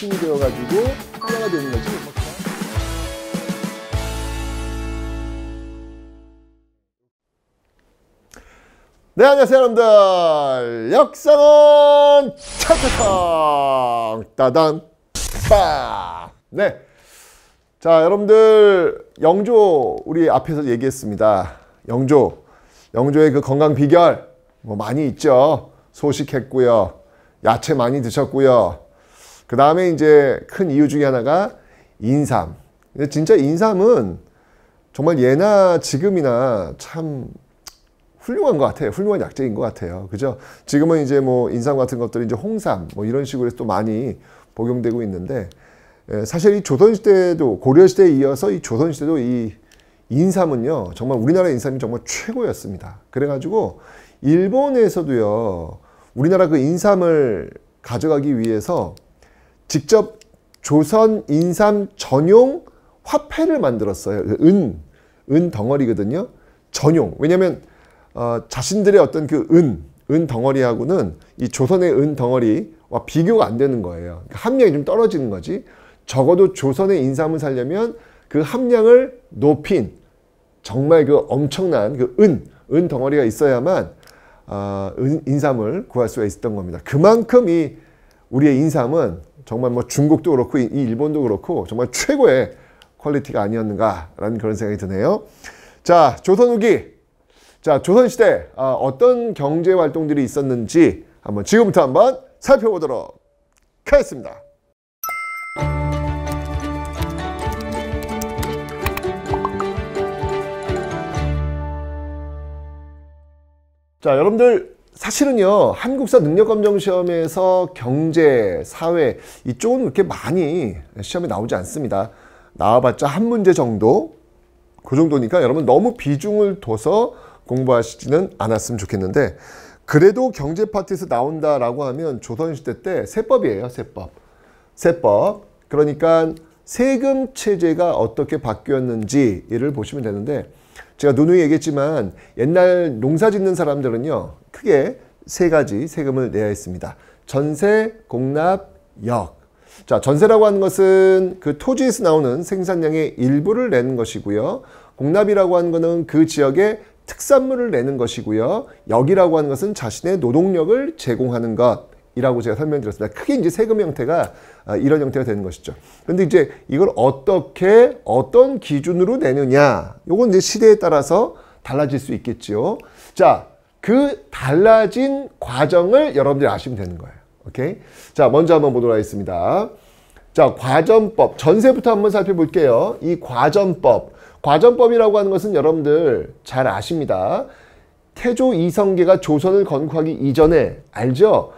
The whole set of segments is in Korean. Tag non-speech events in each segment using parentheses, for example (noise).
중심이 되어가지고 하나가 되는 거지. 네, 안녕하세요, 여러분들. 역사는 차차창! 따단, 빵! 네. 자, 여러분들, 영조, 우리 앞에서 얘기했습니다. 영조. 영조의 그 건강 비결, 뭐 많이 있죠. 소식했고요. 야채 많이 드셨고요. 그 다음에 이제 큰 이유 중에 하나가 인삼. 진짜 인삼은 정말 예나 지금이나 참 훌륭한 것 같아요. 훌륭한 약재인 것 같아요. 그죠? 지금은 이제 뭐 인삼 같은 것들이 이제 홍삼 뭐 이런 식으로 해서 또 많이 복용되고 있는데 예, 사실 이 조선시대도 고려시대에 이어서 이 조선시대도 이 인삼은요 정말 우리나라 인삼이 정말 최고였습니다. 그래가지고 일본에서도요 우리나라 그 인삼을 가져가기 위해서 직접 조선 인삼 전용 화폐를 만들었어요. 은, 은 덩어리거든요. 전용. 왜냐면 어, 자신들의 어떤 그 은, 은 덩어리하고는 이 조선의 은 덩어리와 비교가 안 되는 거예요. 그러니까 함량이 좀 떨어지는 거지. 적어도 조선의 인삼을 살려면 그 함량을 높인 정말 그 엄청난 그 은, 은 덩어리가 있어야만 어, 은, 인삼을 구할 수가 있었던 겁니다. 그만큼 이 우리의 인삼은 정말 뭐 중국도 그렇고 이 일본도 그렇고 정말 최고의 퀄리티가 아니었는가라는 그런 생각이 드네요. 자, 조선 후기. 자, 조선 시대 아, 어떤 경제 활동들이 있었는지 한번 지금부터 한번 살펴보도록 하겠습니다. 자, 여러분들 사실은요 한국사 능력검정시험에서 경제, 사회 이쪽은 그렇게 많이 시험에 나오지 않습니다. 나와봤자 한 문제 정도 그 정도니까 여러분 너무 비중을 둬서 공부하시지는 않았으면 좋겠는데 그래도 경제 파트에서 나온다라고 하면 조선시대 때 세법이에요 세법 세법 그러니까 세금 체제가 어떻게 바뀌었는지 이를 보시면 되는데 제가 누누이 얘기했지만 옛날 농사 짓는 사람들은요 크게 세 가지 세금을 내야 했습니다. 전세, 공납, 역. 자, 전세라고 하는 것은 그 토지에서 나오는 생산량의 일부를 내는 것이고요. 공납이라고 하는 것은 그 지역의 특산물을 내는 것이고요. 역이라고 하는 것은 자신의 노동력을 제공하는 것. 이라고 제가 설명드렸습니다. 크게 이제 세금 형태가 아, 이런 형태가 되는 것이죠. 그런데 이제 이걸 어떻게 어떤 기준으로 내느냐, 요건 이제 시대에 따라서 달라질 수 있겠지요. 자, 그 달라진 과정을 여러분들이 아시면 되는 거예요. 오케이. 자, 먼저 한번 보도록 하겠습니다. 자, 과전법 전세부터 한번 살펴볼게요. 이과전법과전법이라고 하는 것은 여러분들 잘 아십니다. 태조 이성계가 조선을 건국하기 이전에 알죠?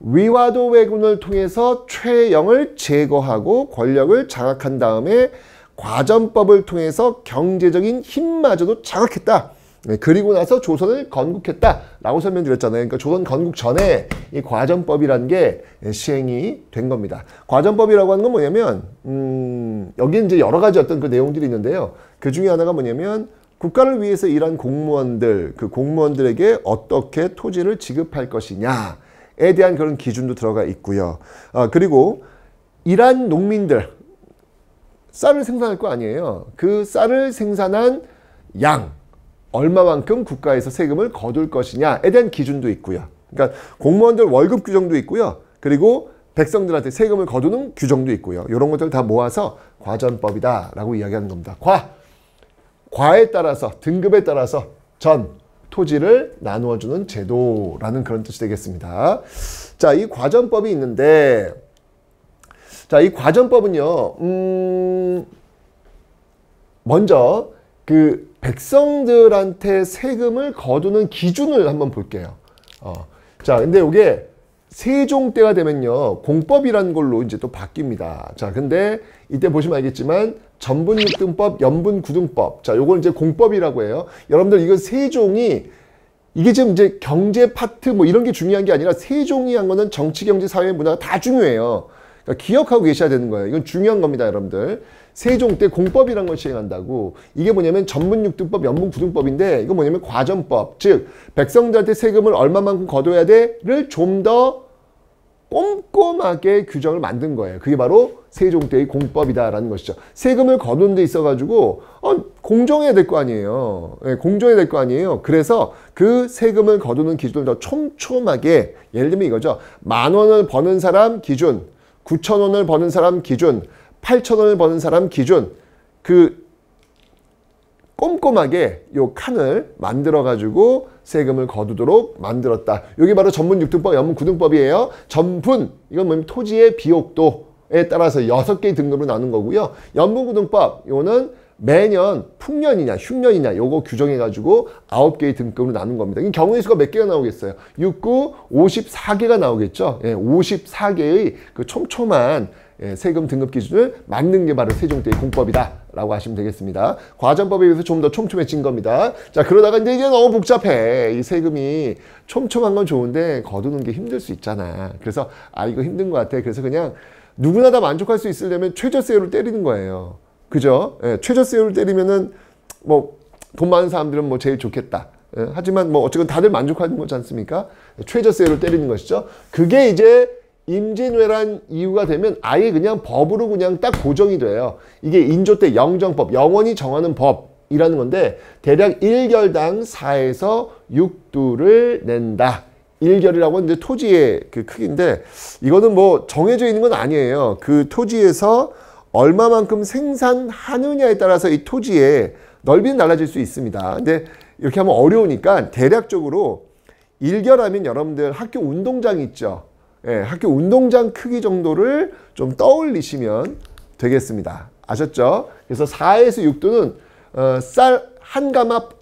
위와도 왜군을 통해서 최영을 제거하고 권력을 장악한 다음에 과전법을 통해서 경제적인 힘마저도 장악했다. 네, 그리고 나서 조선을 건국했다라고 설명드렸잖아요. 그러니까 조선 건국 전에 이 과전법이라는 게 시행이 된 겁니다. 과전법이라고 하는 건 뭐냐면 음, 여기는 이제 여러 가지 어떤 그 내용들이 있는데요. 그 중에 하나가 뭐냐면 국가를 위해서 일한 공무원들, 그 공무원들에게 어떻게 토지를 지급할 것이냐. 에 대한 그런 기준도 들어가 있고요. 아, 그리고 이란 농민들 쌀을 생산할 거 아니에요. 그 쌀을 생산한 양 얼마만큼 국가에서 세금을 거둘 것이냐에 대한 기준도 있고요. 그러니까 공무원들 월급 규정도 있고요. 그리고 백성들한테 세금을 거두는 규정도 있고요. 이런 것들 다 모아서 과전법이다라고 이야기하는 겁니다. 과 과에 따라서 등급에 따라서 전 토지를 나누어주는 제도라는 그런 뜻이 되겠습니다. 자, 이 과전법이 있는데, 자, 이 과전법은요, 음, 먼저 그 백성들한테 세금을 거두는 기준을 한번 볼게요. 어, 자, 근데 이게 세종 때가 되면요, 공법이라는 걸로 이제 또 바뀝니다. 자, 근데 이때 보시면 알겠지만, 전분육등법, 염분구등법. 자, 요건 이제 공법이라고 해요. 여러분들 이거 세 종이 이게 지금 이제 경제 파트 뭐 이런 게 중요한 게 아니라 세 종이 한 거는 정치, 경제, 사회, 문화가 다 중요해요. 그러니까 기억하고 계셔야 되는 거예요. 이건 중요한 겁니다, 여러분들. 세종 때 공법이란 걸 시행한다고 이게 뭐냐면 전문육등법 연분구등법인데 이거 뭐냐면 과전법즉 백성들한테 세금을 얼마만큼 거둬야 돼를 좀더 꼼꼼하게 규정을 만든 거예요. 그게 바로 세종 때의 공법이다라는 것이죠. 세금을 거둔 데 있어 가지고 어, 공정해야 될 거 아니에요. 네, 공정해야 될 거 아니에요. 그래서 그 세금을 거두는 기준을 더 촘촘하게 예를 들면 이거죠. 만 원을 버는 사람 기준, 구천 원을 버는 사람 기준, 팔천 원을 버는 사람 기준, 그 꼼꼼하게 요 칸을 만들어 가지고 세금을 거두도록 만들었다. 이게 바로 전문 6등법, 연문 9등법이에요. 전분, 이건 뭐냐면 토지의 비옥도에 따라서 여섯 개의 등급으로 나눈 거고요. 연문 9등법, 요거는 매년 풍년이냐 흉년이냐 요거 규정해가지고 아홉 개의 등급으로 나눈 겁니다. 이 경우의 수가 몇 개가 나오겠어요? 6, 9, 54개가 나오겠죠. 예, 54개의 그 촘촘한 예, 세금 등급 기준을 맞는 게 바로 세종대의 공법이다. 라고 하시면 되겠습니다. 과점법에 의해서좀 더 촘촘해진 겁니다. 자 그러다가 이제 이게 너무 복잡해. 이 세금이 촘촘한 건 좋은데 거두는 게 힘들 수 있잖아. 그래서 아 이거 힘든 것 같아. 그래서 그냥 누구나 다 만족할 수 있으려면 최저세율을 때리는 거예요. 그죠? 예, 최저세율을 때리면은 뭐 돈 많은 사람들은 뭐 제일 좋겠다. 예, 하지만 뭐 어쨌든 다들 만족하는 거지 않습니까? 예, 최저세율을 때리는 것이죠. 그게 이제 임진왜란 이유가 되면 아예 그냥 법으로 그냥 딱 고정이 돼요. 이게 인조 때 영정법, 영원히 정하는 법이라는 건데 대략 1결당 4에서 6두를 낸다. 1결이라고 하는데 토지의 그 크기인데 이거는 뭐 정해져 있는 건 아니에요. 그 토지에서 얼마만큼 생산하느냐에 따라서 이 토지의 넓이는 달라질 수 있습니다. 근데 이렇게 하면 어려우니까 대략적으로 1결하면 여러분들 학교 운동장 있죠. 예, 학교 운동장 크기 정도를 좀 떠올리시면 되겠습니다. 아셨죠? 그래서 4에서 6도는 어, 쌀 한 가마가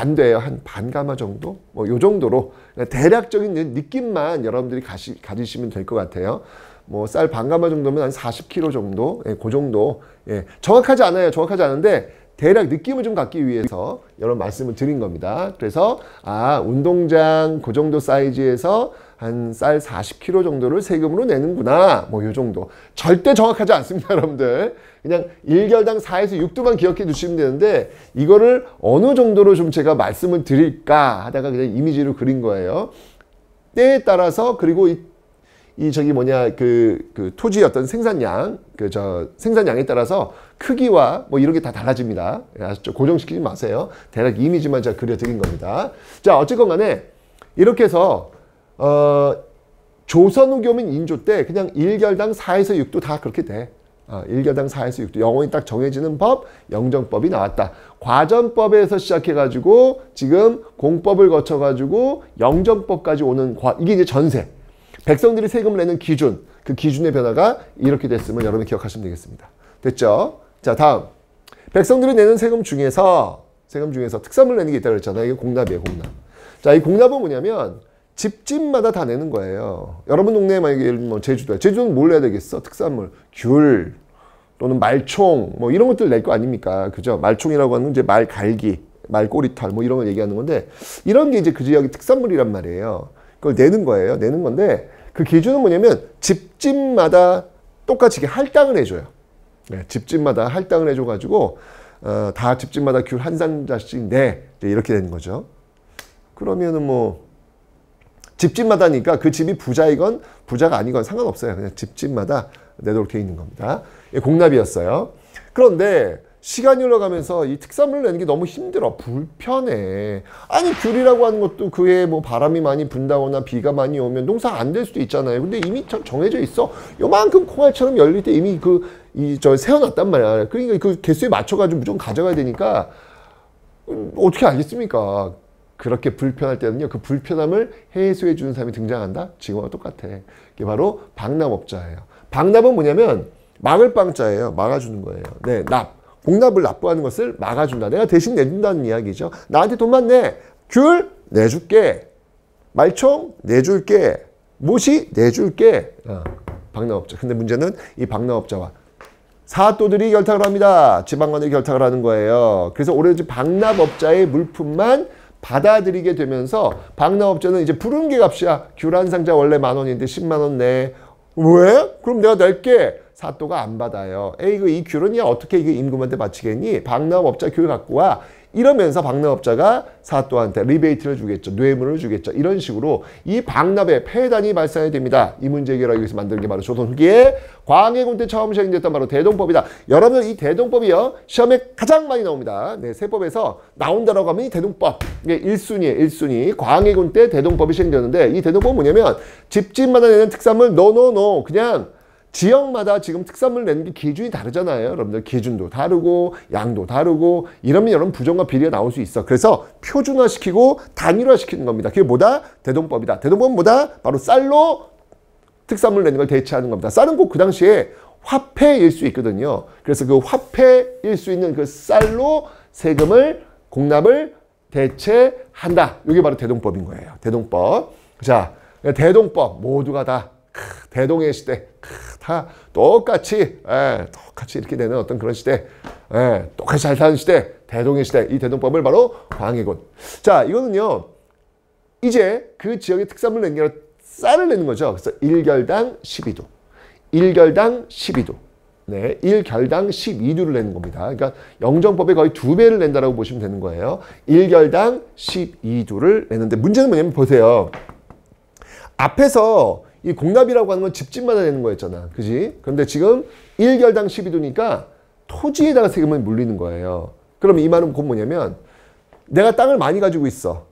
안 돼요. 한 반 가마 정도? 뭐요 정도로 대략적인 느낌만 여러분들이 가시, 가지시면 될 것 같아요. 뭐 쌀 반 가마 정도면 한 40kg 정도? 예, 그 정도. 예, 정확하지 않아요. 정확하지 않은데 대략 느낌을 좀 갖기 위해서 여러 말씀을 드린 겁니다. 그래서 아 운동장 그 정도 사이즈에서 한쌀 40kg 정도를 세금으로 내는구나. 뭐요 정도. 절대 정확하지 않습니다, (laughs) 여러분들. 그냥 1결당 4에서 6도만 기억해 두시면 되는데 이거를 어느 정도로 좀 제가 말씀을 드릴까 하다가 그냥 이미지로 그린 거예요. 때에 따라서 그리고 이, 이 저기 뭐냐 그, 그 토지 어떤 생산량 그 저 생산량에 따라서 크기와 뭐 이런 게 다 달라집니다. 예, 아셨죠? 고정시키지 마세요. 대략 이미지만 제가 그려드린 겁니다. 자 어쨌건 간에 이렇게 해서 어, 조선 후교민 인조 때 그냥 일결당 4에서 6도 다 그렇게 돼. 어, 일결당 4에서 6도 영원히 딱 정해지는 법, 영정법이 나왔다. 과전법에서 시작해가지고 지금 공법을 거쳐가지고 영정법까지 오는 과, 이게 이제 전세. 백성들이 세금을 내는 기준, 그 기준의 변화가 이렇게 됐으면 여러분 이 기억하시면 되겠습니다. 됐죠? 자, 다음. 백성들이 내는 세금 중에서 세금 중에서 특산물 내는 게 있다고 그랬잖아요. 이게 공납이에요, 공납. 자, 이 공납은 뭐냐면 집집마다 다 내는 거예요. 여러분 동네에 만약에 예를 들면 제주도야. 제주는뭘 내야 되겠어? 특산물. 귤 또는 말총 뭐 이런 것들 낼 거 아닙니까? 그죠? 말총이라고 하는 이제 말갈기, 말꼬리털 뭐 이런 걸 얘기하는 건데 이런 게 이제 그 지역의 특산물이란 말이에요. 그걸 내는 거예요. 내는 건데 그 기준은 뭐냐면 집집마다 똑같이 할당을 해줘요. 네, 집집마다 할당을 해줘가지고 어, 다 집집마다 귤한잔자씩내 네, 이렇게 되는 거죠. 그러면은 뭐 집집마다니까 그 집이 부자이건 부자가 아니건 상관없어요. 그냥 집집마다 내도록 크에 있는 겁니다. 예, 공납이었어요. 그런데 시간이 흘러가면서 이 특산물을 내는 게 너무 힘들어. 불편해. 아니, 귤이라고 하는 것도 그해 뭐 바람이 많이 분다거나 비가 많이 오면 농사 안 될 수도 있잖아요. 근데 이미 정해져 있어. 요만큼 콩알처럼 열릴 때 이미 그, 이, 저, 세워놨단 말이야. 그러니까 그 개수에 맞춰가지고 무조건 가져가야 되니까 음, 어떻게 알겠습니까? 그렇게 불편할 때는요. 그 불편함을 해소해 주는 사람이 등장한다. 지금과 똑같아. 이게 바로 박납업자예요. 박납은 뭐냐면 막을 빵자예요. 막아주는 거예요. 네, 납. 공납을 납부하는 것을 막아준다. 내가 대신 내준다는 이야기죠. 나한테 돈만 내. 귤 내줄게. 말총 내줄게. 못이 내줄게. 어, 아, 박납업자. 근데 문제는 이 박납업자와 사또들이 결탁을 합니다. 지방관들이 결탁을 하는 거예요. 그래서 오로지 박납업자의 물품만 받아들이게 되면서 박남업자는 이제 부른게 값이야. 규란 상자 원래 만 원인데 10만 원 내. 왜? 그럼 내가 낼게. 사또가 안 받아요. 에이, 그이 귤은 야 어떻게 이게 임금한테 바치겠니? 박남업자귤 갖고 와. 이러면서 박납업자가 사또한테 리베이트를 주겠죠. 뇌물을 주겠죠. 이런 식으로 이 박납의 폐단이 발생이 됩니다. 이 문제 해결하기 위해서 만든 게 바로 조선 후기에 광해군 때 처음 시행됐던 바로 대동법이다. 여러분들 이 대동법이요. 시험에 가장 많이 나옵니다. 네, 세법에서 나온다라고 하면 이 대동법. 이게 예, 일순위에요순위 광해군 때 대동법이 시행되었는데 이 대동법은 뭐냐면 집집마다 내는 특산물 노노노 그냥 지역마다 지금 특산물 내는 게 기준이 다르잖아요. 여러분들 기준도 다르고 양도 다르고 이러면 여러분 부정과 비리가 나올 수 있어. 그래서 표준화시키고 단일화시키는 겁니다. 그게 뭐다? 대동법이다. 대동법은 뭐다? 바로 쌀로 특산물 내는 걸 대체하는 겁니다. 쌀은 꼭 그 당시에 화폐일 수 있거든요. 그래서 그 화폐일 수 있는 그 쌀로 세금을 공납을 대체한다. 이게 바로 대동법인 거예요. 대동법. 자, 대동법 모두가 다 대동의 시대 다 똑같이 에, 예, 똑같이 이렇게 되는 어떤 그런 시대 에, 예, 똑같이 잘 사는 시대 대동의 시대 이 대동법을 바로 광해군 자 이거는요 이제 그 지역의 특산물 낸게 쌀을 내는 거죠 그래서 1결당 1 2도 1결당 1 2도 네, 1결당 12두를 내는 겁니다. 그러니까 영정법의 거의 두 배를 낸다라고 보시면 되는 거예요. 1결당 12두를 내는데 문제는 뭐냐면 보세요. 앞에서 이 공납이라고 하는 건 집집마다 되는 거였잖아. 그지? 그런데 지금 1결당 12두니까 토지에다가 세금을 물리는 거예요. 그럼 이 말은 곧 뭐냐면 내가 땅을 많이 가지고 있어.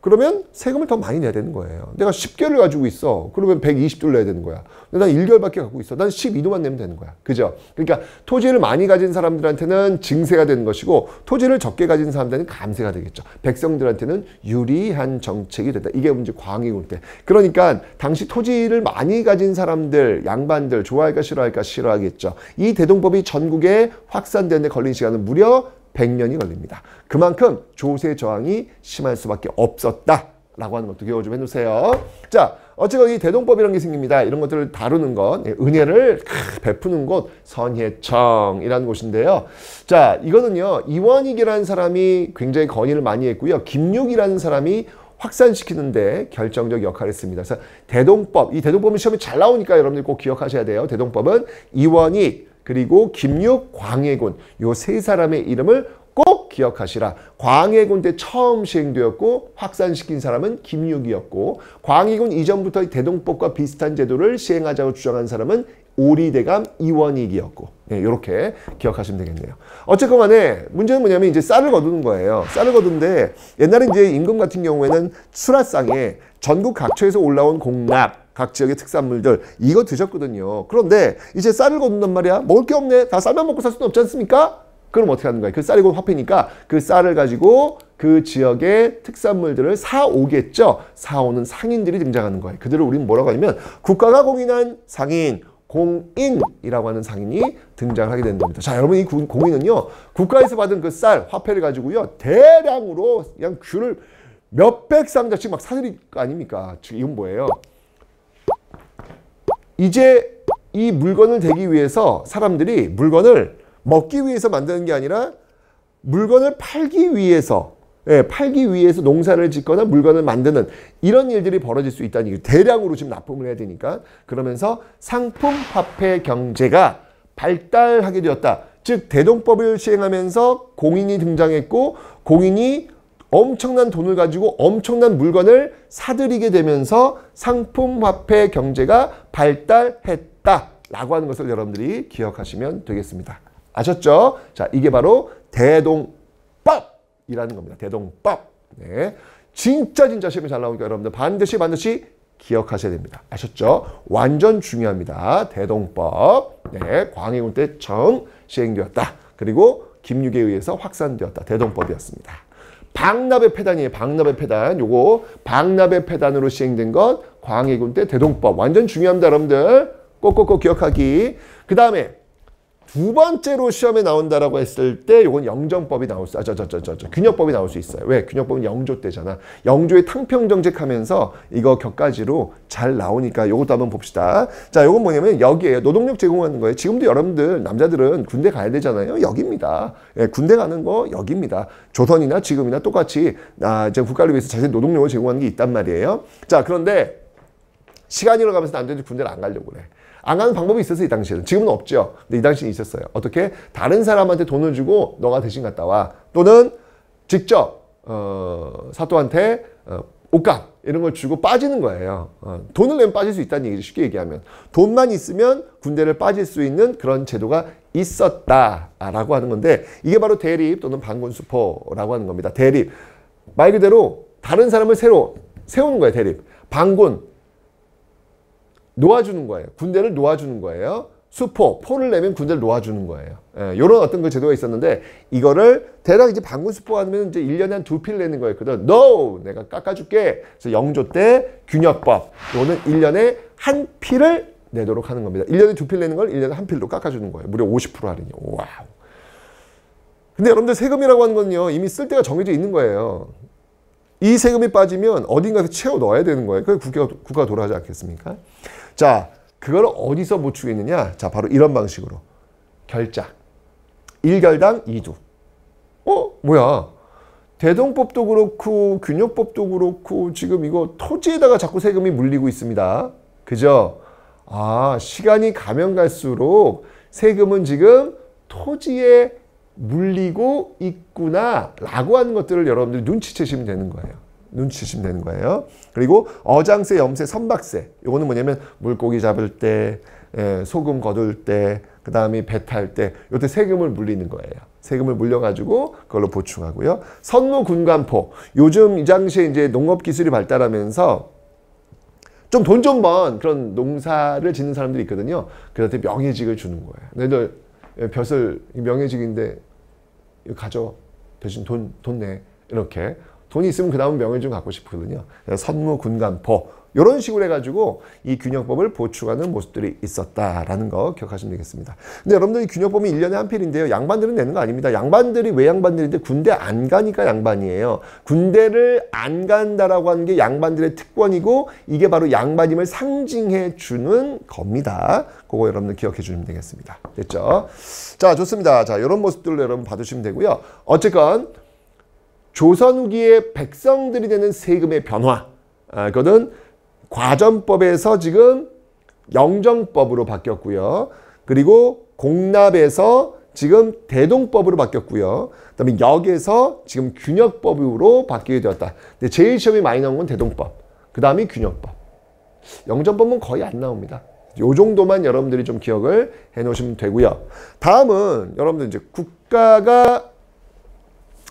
그러면 세금을 더 많이 내야 되는 거예요. 내가 10개를 가지고 있어. 그러면 120조를 내야 되는 거야. 난 1개월밖에 갖고 있어. 난 12도만 내면 되는 거야. 그죠? 그러니까 토지를 많이 가진 사람들한테는 증세가 되는 것이고 토지를 적게 가진 사람들은 감세가 되겠죠. 백성들한테는 유리한 정책이 된다. 이게 문제 광해군 때. 그러니까 당시 토지를 많이 가진 사람들, 양반들 좋아할까 싫어할까 싫어하겠죠. 이 대동법이 전국에 확산되는 데 걸린 시간은 무려 100년이 걸립니다. 그만큼 조세 저항이 심할 수밖에 없었다. 라고 하는 것도 기억 좀 해놓으세요. 자, 어쨌건 이 대동법 이런 게 생깁니다. 이런 것들을 다루는 것, 예, 은혜를 베푸는 곳, 선혜청이라는 곳인데요. 자, 이거는요, 이원익이라는 사람이 굉장히 건의를 많이 했고요. 김육이라는 사람이 확산시키는데 결정적 역할을 했습니다. 그래서 대동법, 이 대동법은 시험에 잘 나오니까 여러분들 꼭 기억하셔야 돼요. 대동법은 이원익, 그리고 김육, 광해군 요 세 사람의 이름을 꼭 기억하시라. 광해군 때 처음 시행되었고 확산시킨 사람은 김육이었고 광해군 이전부터 대동법과 비슷한 제도를 시행하자고 주장한 사람은 오리대감 이원익이었고 네, 이렇게 기억하시면 되겠네요. 어쨌건 간에 문제는 뭐냐면 이제 쌀을 거두는 거예요. 쌀을 거두는데 옛날에 이제 임금 같은 경우에는 수라상에 전국 각처에서 올라온 공납 각 지역의 특산물들 이거 드셨거든요. 그런데 이제 쌀을 걷는단 말이야. 먹을 게 없네. 다 쌀만 먹고 살 수는 없지 않습니까? 그럼 어떻게 하는 거야? 그 쌀이 곧 화폐니까 그 쌀을 가지고 그 지역의 특산물들을 사오겠죠. 사오는 상인들이 등장하는 거예요. 그들을 우리는 뭐라고 하냐면 국가가 공인한 상인, 공인이라고 하는 상인이 등장하게 되는 겁니다 자, 여러분 이 공인은요. 국가에서 받은 그 쌀, 화폐를 가지고요. 대량으로 그냥 귤을 몇백 상자씩 막 사들일 거 아닙니까? 이건 뭐예요? 이제 이 물건을 대기 위해서 사람들이 물건을 먹기 위해서 만드는 게 아니라 물건을 팔기 위해서 예, 팔기 위해서 농사를 짓거나 물건을 만드는 이런 일들이 벌어질 수 있다는 얘기 대량으로 지금 납품을 해야 되니까 그러면서 상품 화폐 경제가 발달하게 되었다. 즉 대동법을 시행하면서 공인이 등장했고 공인이 엄청난 돈을 가지고 엄청난 물건을 사들이게 되면서 상품화폐 경제가 발달했다라고 하는 것을 여러분들이 기억하시면 되겠습니다. 아셨죠? 자, 이게 바로 대동법이라는 겁니다. 대동법. 네. 진짜 진짜 시험이 잘 나오니까 여러분들 반드시 반드시 기억하셔야 됩니다. 아셨죠? 완전 중요합니다. 대동법. 네. 광해군 때 처음 시행되었다. 그리고 김유계에 의해서 확산되었다. 대동법이었습니다. 박납의 패단이에요. 박납의 패단. 요거 박납의 패단으로 시행된 것 광해군 때 대동법. 완전 중요합니다. 여러분들. 꼭꼭꼭 기억하기. 그 다음에 두 번째로 시험에 나온다라고 했을 때 이건 영정법이 나올 수, 아, 저, 저, 저, 저, 저, 균역법이 나올 수 있어요. 왜? 균역법은 영조 때잖아. 영조의 탕평정책하면서 이거 격가지로 잘 나오니까 요것도 한번 봅시다. 자, 요건 뭐냐면 여기에요. 노동력 제공하는 거예요. 지금도 여러분들 남자들은 군대 가야 되잖아요. 여기입니다. 예, 군대 가는 거 여기입니다. 조선이나 지금이나 똑같이 아, 이제 국가를 위해서 자신 노동력을 제공하는 게 있단 말이에요. 자, 그런데 시간이 흘러가면서 남자들이 군대를 안 가려고 그래. 안 가는 방법이 있었어 이 당시에는 지금은 없죠 근데 이 당시에는 있었어요 어떻게 다른 사람한테 돈을 주고 너가 대신 갔다 와 또는 직접 어, 사또한테 어, 옷값 이런 걸 주고 빠지는 거예요 어, 돈을 내면 빠질 수 있다는 얘기죠 쉽게 얘기하면 돈만 있으면 군대를 빠질 수 있는 그런 제도가 있었다라고 하는 건데 이게 바로 대립 또는 반군수포라고 하는 겁니다 대립 말 그대로 다른 사람을 새로 세우는 거예요 대립 방군 놓아주는 거예요. 군대를 놓아주는 거예요. 수포, 포를 내면 군대를 놓아주는 거예요. 이런 예, 어떤 그 제도가 있었는데 이거를 대략 이제 반군 수포하면 이제 1년에 한두 피를 내는 거였거든. No! 내가 깎아줄게. 그래서 영조 때 균역법. 이거는 1년에 한 피를 내도록 하는 겁니다. 1년에 두 피를 내는 걸 1년에 한 필로 깎아주는 거예요. 무려 50% 할인이요. 와우. 근데 여러분들 세금이라고 하는 건요. 이미 쓸 때가 정해져 있는 거예요. 이 세금이 빠지면 어딘가에서 채워 넣어야 되는 거예요. 그게 국가가, 국가가 돌아가지 않겠습니까? 자, 그걸 어디서 못 주겠느냐? 자, 바로 이런 방식으로. 결작. 1결당 2두. 어? 뭐야? 대동법도 그렇고 균역법도 그렇고 지금 이거 토지에다가 자꾸 세금이 물리고 있습니다. 그죠? 아, 시간이 가면 갈수록 세금은 지금 토지에 물리고 있구나 라고 하는 것들을 여러분들이 눈치채시면 되는 거예요. 눈치주시면 되는 거예요. 그리고 어장새, 염새, 선박새. 요거는 뭐냐면 물고기 잡을 때, 예, 소금 거둘 때, 그 다음에 배 탈 때, 요때 세금을 물리는 거예요. 세금을 물려가지고 그걸로 보충하고요. 선무 군간포. 요즘 이 당시에 이제 농업 기술이 발달하면서 좀 돈 좀 번 그런 농사를 짓는 사람들이 있거든요. 그한테 명예직을 주는 거예요. 너희 예, 벼슬 명예직인데 가져. 대신 돈, 돈 내. 이렇게 돈이 있으면 그 다음 명예를 좀 갖고 싶거든요. 선무, 군간포 이런 식으로 해가지고 이 균형법을 보충하는 모습들이 있었다라는 거 기억하시면 되겠습니다. 근데 여러분들 이 균형법이 1년에 한 필인데요. 양반들은 내는 거 아닙니다. 양반들이 왜 양반들인데 군대 안 가니까 양반이에요. 군대를 안 간다라고 하는 게 양반들의 특권이고 이게 바로 양반임을 상징해 주는 겁니다. 그거 여러분들 기억해 주시면 되겠습니다. 됐죠? 자, 좋습니다. 자, 이런 모습들로 여러분 받으시면 되고요. 어쨌건 조선 후기에 백성들이 되는 세금의 변화거든 아, 과전법에서 지금 영정법으로 바뀌었고요. 그리고 공납에서 지금 대동법으로 바뀌었고요. 그다음에 역에서 지금 균역법으로 바뀌게 되었다. 근데 제일 시험이 많이 나온 건 대동법. 그다음이 균역법. 영정법은 거의 안 나옵니다. 요 정도만 여러분들이 좀 기억을 해 놓으시면 되고요. 다음은 여러분들 이제 국가가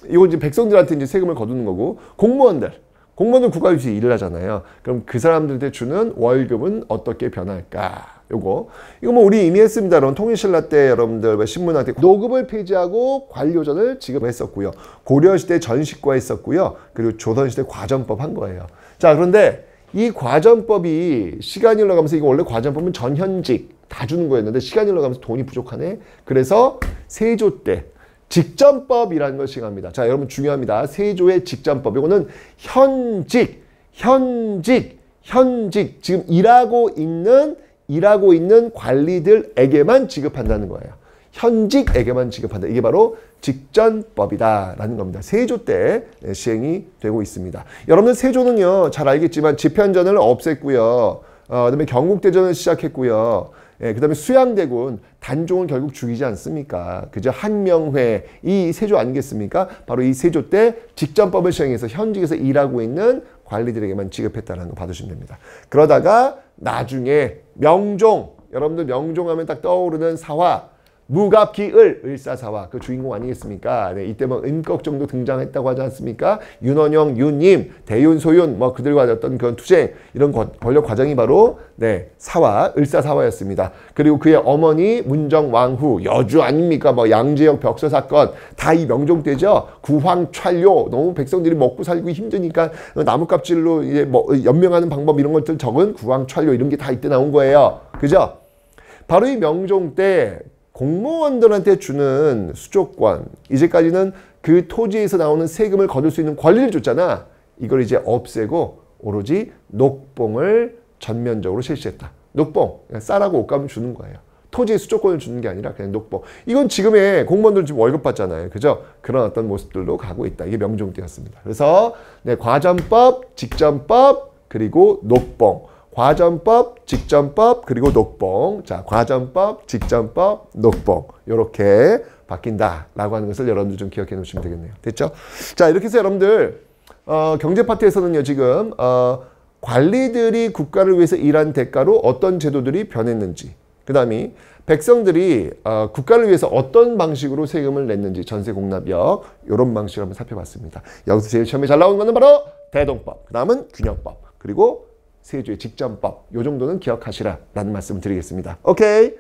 이건 이제 백성들한테 이제 세금을 거두는 거고 공무원들 공무원들 국가유지 일을 하잖아요. 그럼 그 사람들한테 주는 월급은 어떻게 변할까? 요거 이거 뭐 우리 이미 했습니다. 여러 통일신라 때 여러분들 신문한테 노급을 폐지하고 관료전을 지급했었고요. 고려시대 전식과 했었고요. 그리고 조선시대 과전법 한 거예요. 자 그런데 이 과전법이 시간이 흘러가면서 이거 원래 과전법은 전현직 다 주는 거였는데 시간이 흘러가면서 돈이 부족하네. 그래서 세조 때 직전법이라는 걸 시행합니다. 자, 여러분 중요합니다. 세조의 직전법. 이거는 현직, 현직, 현직. 지금 일하고 있는, 일하고 있는 관리들에게만 지급한다는 거예요. 현직에게만 지급한다. 이게 바로 직전법이다라는 겁니다. 세조 때 네, 시행이 되고 있습니다. 여러분 세조는요, 잘 알겠지만 집현전을 없앴고요. 어, 그다음에 경국대전을 시작했고요. 예, 그 다음에 수양대군, 단종은 결국 죽이지 않습니까? 그저 한명회, 이 세조 아니겠습니까? 바로 이 세조 때 직전법을 시행해서 현직에서 일하고 있는 관리들에게만 지급했다는 거 받으시면 됩니다. 그러다가 나중에 명종, 여러분들 명종하면 딱 떠오르는 사화, 무갑기을 을사사와 그 주인공 아니겠습니까? 네, 이때 뭐은꺽 정도 등장했다고 하지 않습니까? 윤원영, 윤님, 대윤, 소윤 뭐 그들과 어떤 그런 투쟁 이런 거, 권력 과정이 바로 네 사화 을사사화였습니다. 그리고 그의 어머니 문정왕후 여주 아닙니까? 뭐 양재역 벽서 사건 다 이 명종 때죠. 구황찰료 너무 백성들이 먹고 살기 힘드니까 나무껍질로 이제 뭐 연명하는 방법 이런 것들 적은 구황찰료 이런 게 다 이때 나온 거예요. 그죠? 바로 이 명종 때 공무원들한테 주는 수족관 이제까지는 그 토지에서 나오는 세금을 거둘 수 있는 권리를 줬잖아. 이걸 이제 없애고 오로지 녹봉을 전면적으로 실시했다. 녹봉, 쌀하고 옷감을 주는 거예요. 토지 수족권을 주는 게 아니라 그냥 녹봉. 이건 지금의 공무원들 지금 월급 받잖아요. 그죠? 그런 어떤 모습들로 가고 있다. 이게 명종되었습니다 그래서 네, 과점법, 직전법, 그리고 녹봉. 과전법직전법 그리고 녹봉. 자, 과전법직전법 녹봉. 이렇게 바뀐다라고 하는 것을 여러분들 좀 기억해 놓으시면 되겠네요. 됐죠? 자, 이렇게 해서 여러분들 어, 경제 파트에서는요, 지금 어, 관리들이 국가를 위해서 일한 대가로 어떤 제도들이 변했는지 그다음에 백성들이 어, 국가를 위해서 어떤 방식으로 세금을 냈는지 전세 공납역 이런 방식을 한번 살펴봤습니다. 여기서 제일 처음에 잘 나오는 것은 바로 대동법, 그 다음은 균형법, 그리고 세조의 직전법 요 정도는 기억하시라라는 말씀을 드리겠습니다. 오케이.